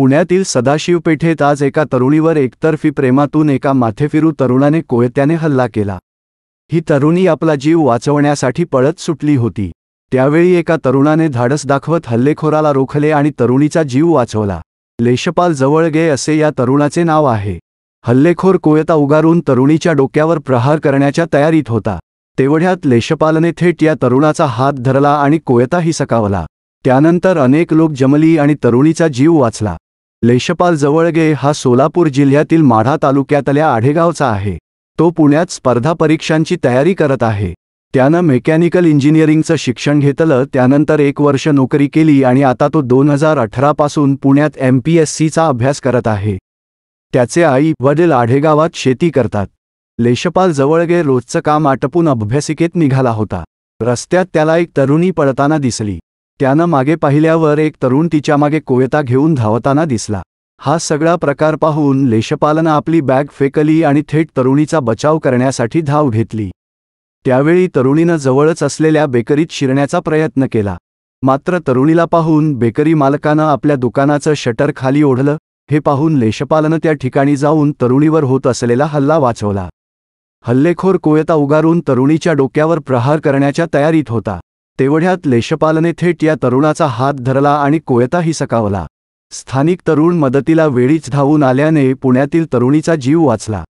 पुण्यातील सदाशिवपेठेत आज एका तरुणीवर एकतर्फी प्रेमातून एका माथेफिरू तरुणाने कोयत्याने हल्ला केला ही तरुणी आपला जीव वाचवण्यासाठी पळत सुटली होती त्यावेळी एका तरुणाने धाडस दाखवत हल्लेखोराला रोखले आणि तरुणीचा जीव वाचवला लेशपाल जवळ गे असे या तरुणाचे नाव आहे हल्लेखोर कोयता उगारून तरुणीच्या डोक्यावर प्रहार करण्याच्या तयारीत होता तेवढ्यात लेशपालने थेट या तरुणाचा हात धरला आणि कोयता सकावला त्यानंतर अनेक लोक जमली आणि तरुणीचा जीव वाचला लेशपाल जवळगे हा सोलापूर जिल्ह्यातील माढा तालुक्यातल्या आढेगावचा आहे तो पुण्यात स्पर्धा परीक्षांची तयारी करत आहे त्यानं मेकॅनिकल इंजिनिअरिंगचं शिक्षण घेतलं त्यानंतर एक वर्ष नोकरी केली आणि आता तो दोन हजार अठरापासून पुण्यात एम पी एस सीचा अभ्यास करत आहे त्याचे आई वडील आढेगावात शेती करतात लेशपाल जवळगे रोजचं काम आटपून अभ्यासिकेत निघाला होता रस्त्यात त्याला एक तरुणी पळताना दिसली त्यानं मागे पाहिल्यावर एक तरुण तिच्या मागे कोयता घेऊन धावताना दिसला हा सगळा प्रकार पाहून लेशपालनं आपली बॅग फेकली आणि थेट तरुणीचा बचाव करण्यासाठी धाव घेतली त्यावेळी तरुणीनं जवळच असलेल्या बेकरीत शिरण्याचा प्रयत्न केला मात्र तरुणीला पाहून बेकरी मालकानं आपल्या दुकानाचं शटर खाली ओढलं हे पाहून लेशपालनं त्या ठिकाणी जाऊन तरुणीवर होत असलेला हल्ला वाचवला हल्लेखोर कोयता उगारून तरुणीच्या डोक्यावर प्रहार करण्याच्या तयारीत होता तेवढ्यात लेशपालने थेट या तरुणाचा हात धरला आणि कोयताही सकावला स्थानिक तरुण मदतीला वेळीच धावून आल्याने पुण्यातील तरुणीचा जीव वाचला